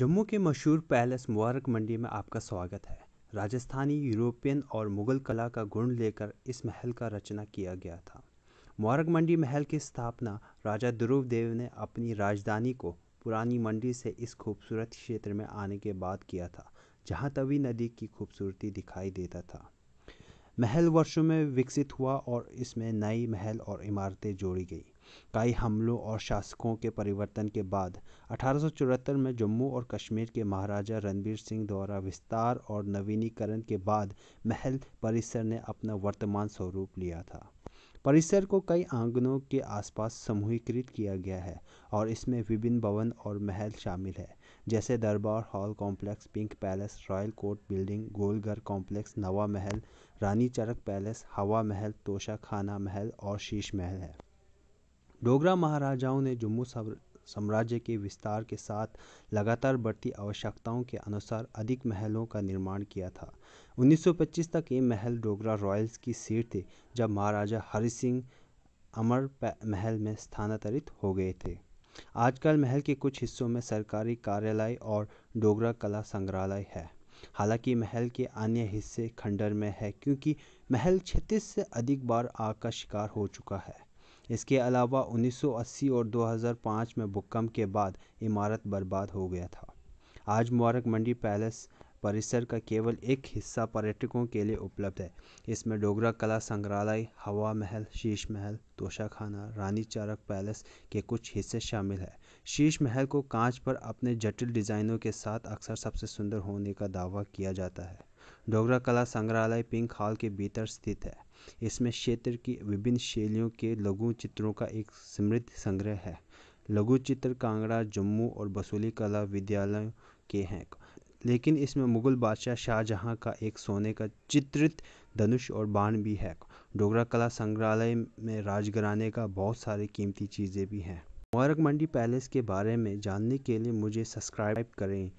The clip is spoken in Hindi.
जम्मू के मशहूर पैलेस मुबारक मंडी में आपका स्वागत है राजस्थानी यूरोपियन और मुगल कला का गुण लेकर इस महल का रचना किया गया था मुबारक मंडी महल की स्थापना राजा ध्रुव देव ने अपनी राजधानी को पुरानी मंडी से इस खूबसूरत क्षेत्र में आने के बाद किया था जहां तवी नदी की खूबसूरती दिखाई देता था महल वर्षों में विकसित हुआ और इसमें नई महल और इमारतें जोड़ी गई कई हमलों और शासकों के परिवर्तन के बाद अठारह में जम्मू और कश्मीर के महाराजा रणबीर सिंह द्वारा विस्तार और नवीनीकरण के बाद महल परिसर ने अपना वर्तमान स्वरूप लिया था परिसर को कई आंगनों के आसपास समूहीकृत किया गया है और इसमें विभिन्न भवन और महल शामिल है जैसे Darbar hall complex pink palace royal court building Golghar complex Nava Mahal रानी चरक पैलेस हवा महल तोशा खाना महल और शीश महल है डोगरा महाराजाओं ने जम्मू साम्राज्य के विस्तार के साथ लगातार बढ़ती आवश्यकताओं के अनुसार अधिक महलों का निर्माण किया था 1925 तक ये महल डोगरा रॉयल्स की सीट थे जब महाराजा हरि सिंह अमर महल में स्थानांतरित हो गए थे आजकल महल के कुछ हिस्सों में सरकारी कार्यालय और डोगरा कला संग्रहालय है हालांकि महल के अन्य हिस्से खंडर में है क्योंकि महल छत्तीस से अधिक बार आग का शिकार हो चुका है इसके अलावा 1980 और 2005 में भूकंप के बाद इमारत बर्बाद हो गया था आज मुबारक मंडी पैलेस परिसर का केवल एक हिस्सा पर्यटकों के लिए उपलब्ध है इसमें डोगरा कला संग्रहालय हवा महल शीश महल तोशाखाना रानी चारक पैलेस के कुछ हिस्से शामिल हैं शीश महल को कांच पर अपने जटिल डिज़ाइनों के साथ अक्सर सबसे सुंदर होने का दावा किया जाता है डोगरा कला संग्रहालय पिंक हॉल के भीतर स्थित है इसमें क्षेत्र की विभिन्न शैलियों के लघु चित्रों का एक समृद्ध संग्रह है लघु चित्र कांगड़ा जम्मू और बसोली कला विद्यालयों के हैं लेकिन इसमें मुगल बादशाह शाहजहां का एक सोने का चित्रित धनुष और बाण भी है डोगरा कला संग्रहालय में राजघराने का बहुत सारी कीमती चीज़ें भी हैं मुबारक मंडी पैलेस के बारे में जानने के लिए मुझे सब्सक्राइब करें